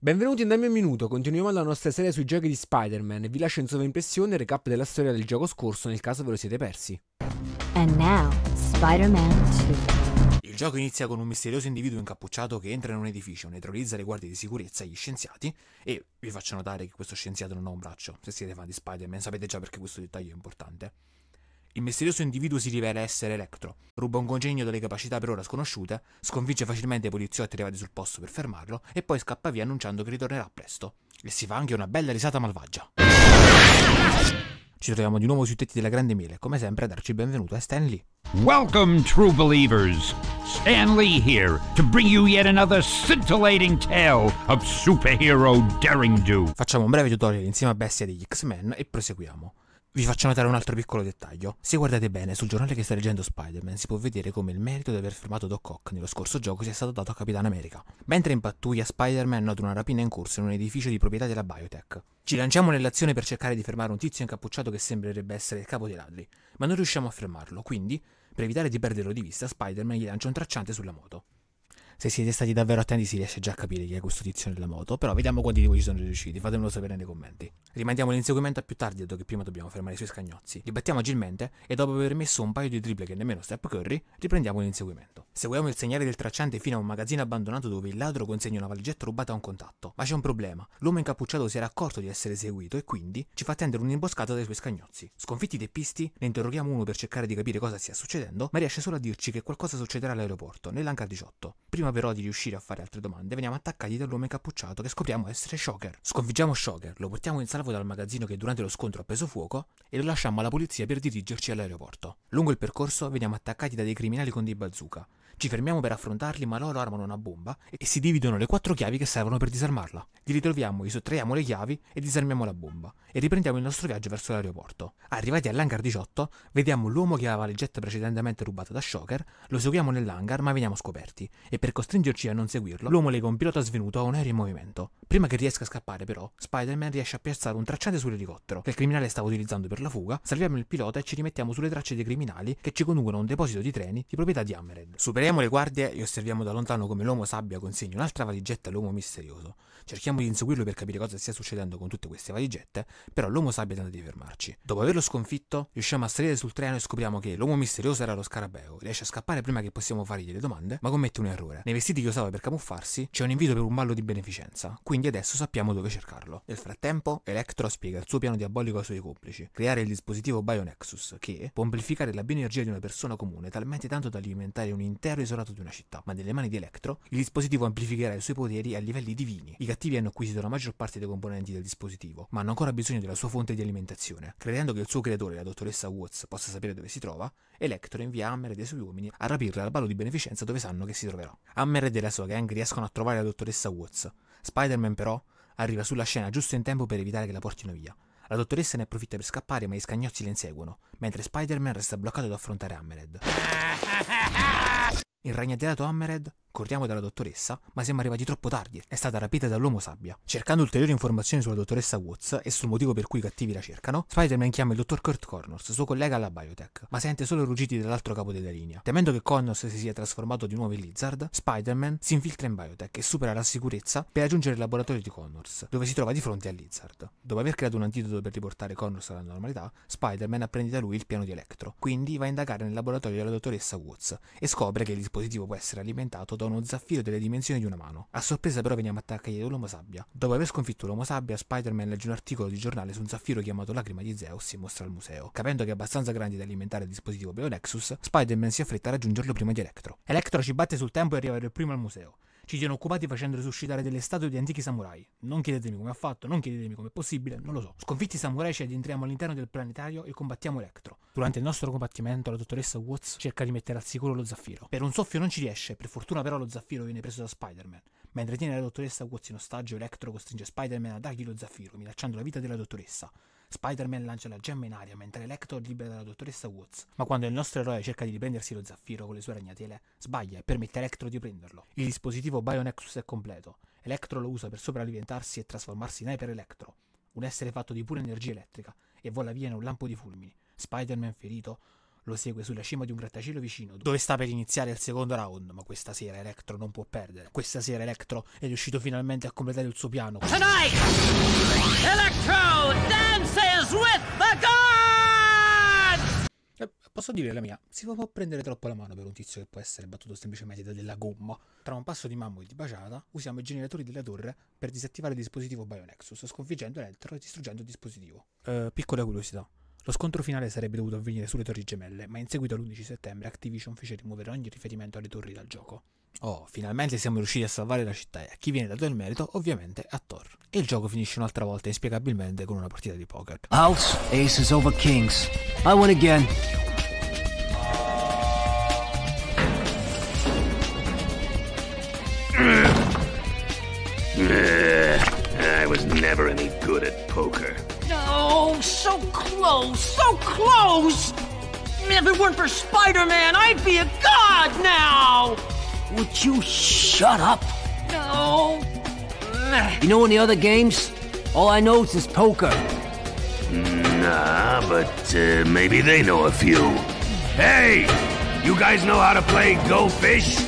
Benvenuti in mio minuto, continuiamo la nostra serie sui giochi di Spider-Man e vi lascio in sovraimpressione il recap della storia del gioco scorso nel caso ve lo siete persi. And now, Spider-Man 2. Il gioco inizia con un misterioso individuo incappucciato che entra in un edificio, neutralizza le guardie di sicurezza e gli scienziati e vi faccio notare che questo scienziato non ha un braccio, se siete fan di Spider-Man sapete già perché questo dettaglio è importante il misterioso individuo si rivela essere Electro, ruba un congegno dalle capacità per ora sconosciute, sconfigge facilmente i poliziotti arrivati sul posto per fermarlo e poi scappa via annunciando che ritornerà presto. E si fa anche una bella risata malvagia. Ci troviamo di nuovo sui tetti della Grande Mele, come sempre a darci il benvenuto a Stan Lee. Welcome true believers. Stan Lee here to bring you yet another scintillating tale of superhero daring do. Facciamo un breve tutorial insieme a Bestia degli X-Men e proseguiamo. Vi faccio notare un altro piccolo dettaglio. Se guardate bene, sul giornale che sta leggendo Spider-Man si può vedere come il merito di aver fermato Doc Ock nello scorso gioco sia stato dato a Capitan America. Mentre in pattuglia Spider-Man nota una rapina in corso in un edificio di proprietà della Biotech. Ci lanciamo nell'azione per cercare di fermare un tizio incappucciato che sembrerebbe essere il capo dei ladri, ma non riusciamo a fermarlo, quindi, per evitare di perderlo di vista, Spider-Man gli lancia un tracciante sulla moto se siete stati davvero attenti si riesce già a capire chi è questo tizio nella moto, però vediamo quanti di voi ci sono riusciti, fatemelo sapere nei commenti. Rimandiamo l'inseguimento a più tardi, dato che prima dobbiamo fermare i suoi scagnozzi. Li battiamo agilmente e dopo aver messo un paio di triple che nemmeno Step Curry, riprendiamo l'inseguimento. Seguiamo il segnale del tracciante fino a un magazzino abbandonato dove il ladro consegna una valigetta rubata a un contatto, ma c'è un problema, l'uomo incappucciato si era accorto di essere seguito e quindi ci fa tendere un'imboscata dai suoi scagnozzi. Sconfitti i teppisti, ne interroghiamo uno per cercare di capire cosa stia succedendo, ma riesce solo a dirci che qualcosa succederà all'aeroporto, nell'hangar 18, prima prima però di riuscire a fare altre domande, veniamo attaccati dall'uomo incappucciato che scopriamo essere Shocker. Sconfiggiamo Shocker, lo portiamo in salvo dal magazzino che durante lo scontro ha preso fuoco e lo lasciamo alla polizia per dirigerci all'aeroporto. Lungo il percorso veniamo attaccati da dei criminali con dei bazooka, ci fermiamo per affrontarli, ma loro armano una bomba e si dividono le quattro chiavi che servono per disarmarla. Li ritroviamo, gli sottraiamo le chiavi e disarmiamo la bomba e riprendiamo il nostro viaggio verso l'aeroporto. Arrivati all'hangar 18, vediamo l'uomo che aveva le jet precedentemente rubata da Shocker, lo seguiamo nell'hangar ma veniamo scoperti e per costringerci a non seguirlo, l'uomo lega un pilota svenuto a un aereo in movimento. Prima che riesca a scappare però, Spider-Man riesce a piazzare un tracciante sull'elicottero che il criminale stava utilizzando per la fuga, salviamo il pilota e ci rimettiamo sulle tracce dei criminali che ci conducono a un deposito di treni di proprietà di Hammerhead. Superiamo Solleviamo le guardie e osserviamo da lontano come l'uomo sabbia consegna un'altra valigetta all'uomo misterioso. Cerchiamo di inseguirlo per capire cosa stia succedendo con tutte queste valigette, però l'uomo sabbia tenta di fermarci. Dopo averlo sconfitto, riusciamo a salire sul treno e scopriamo che l'uomo misterioso era lo scarabeo. Riesce a scappare prima che possiamo fargli delle domande, ma commette un errore. Nei vestiti che usava per camuffarsi c'è un invito per un ballo di beneficenza, quindi adesso sappiamo dove cercarlo. Nel frattempo, Electro spiega il suo piano diabolico ai suoi complici, creare il dispositivo Bionexus, che può amplificare la bioenergia di una persona comune talmente tanto da alimentare un intero proprietario isolato di una città, ma nelle mani di Electro, il dispositivo amplificherà i suoi poteri a livelli divini. I cattivi hanno acquisito la maggior parte dei componenti del dispositivo, ma hanno ancora bisogno della sua fonte di alimentazione. Credendo che il suo creatore, la dottoressa Watts, possa sapere dove si trova, Electro invia Hammer e dei suoi uomini a rapirla al ballo di beneficenza dove sanno che si troverà. Hammer e della sua gang riescono a trovare la dottoressa Watts. Spider-Man, però, arriva sulla scena giusto in tempo per evitare che la portino via. La dottoressa ne approfitta per scappare, ma gli scagnozzi la inseguono, mentre Spider-Man resta bloccato ad affrontare Hammered. Il ragnatela Tommered Corriamo dalla dottoressa, ma siamo arrivati troppo tardi. È stata rapita dall'uomo sabbia. Cercando ulteriori informazioni sulla dottoressa Woods e sul motivo per cui i cattivi la cercano, Spider-Man chiama il dottor Kurt Connors, suo collega alla biotech, ma sente solo ruggiti dall'altro capo della linea. Temendo che Connors si sia trasformato di nuovo in Lizard, Spider-Man si infiltra in biotech e supera la sicurezza per raggiungere il laboratorio di Connors, dove si trova di fronte a Lizard. Dopo aver creato un antidoto per riportare Connors alla normalità, Spider-Man apprende da lui il piano di Electro, quindi va a indagare nel laboratorio della dottoressa Woods e scopre che il dispositivo può essere alimentato da uno zaffiro delle dimensioni di una mano. A sorpresa però veniamo attaccati dall'uomo sabbia. Dopo aver sconfitto l'uomo sabbia, Spider-Man legge un articolo di giornale su un zaffiro chiamato Lacrima di Zeus e mostra al museo. Capendo che è abbastanza grande da alimentare il dispositivo BioNexus, Spider-Man si affretta a raggiungerlo prima di Electro. Electro ci batte sul tempo e arriva per primo al museo ci siano occupati facendo resuscitare delle statue di antichi samurai. Non chiedetemi come ha fatto, non chiedetemi come è possibile, non lo so. Sconfitti i samurai ci cioè, addentriamo all'interno del planetario e combattiamo Electro. Durante il nostro combattimento la dottoressa Watts cerca di mettere al sicuro lo zaffiro. Per un soffio non ci riesce, per fortuna però lo zaffiro viene preso da Spider-Man. Mentre tiene la dottoressa Watts in ostaggio, Electro costringe Spider-Man a dargli lo zaffiro, minacciando la vita della dottoressa. Spider-Man lancia la gemma in aria mentre Electro libera la dottoressa Woods, ma quando il nostro eroe cerca di riprendersi lo zaffiro con le sue ragnatele, sbaglia e permette a Electro di prenderlo. Il dispositivo Bionexus è completo. Electro lo usa per sopravviventarsi e trasformarsi in Hyper Electro, un essere fatto di pura energia elettrica, e vola via in un lampo di fulmini. Spider-Man ferito lo segue sulla cima di un grattacielo vicino, dove sta per iniziare il secondo round, ma questa sera Electro non può perdere. Questa sera Electro è riuscito finalmente a completare il suo piano. Tonight! Electro! Posso dire la mia, si può prendere troppo la mano per un tizio che può essere battuto semplicemente da della gomma. Tra un passo di mammo e di baciata, usiamo i generatori della torre per disattivare il dispositivo Bionexus, sconfiggendo l'Eltro e distruggendo il dispositivo. Eh, piccola curiosità. Lo scontro finale sarebbe dovuto avvenire sulle torri gemelle, ma in seguito all'11 settembre Activision fece rimuovere ogni riferimento alle torri dal gioco. Oh, finalmente siamo riusciti a salvare la città e a chi viene dato il merito, ovviamente, a Thor. E il gioco finisce un'altra volta inspiegabilmente con una partita di poker. House, aces over kings. I win again. so close, so close! If it weren't for Spider Man, I'd be a god now! Would you shut up? No. You know any other games? All I know is this poker. Nah, but uh, maybe they know a few. Hey! You guys know how to play Go Fish?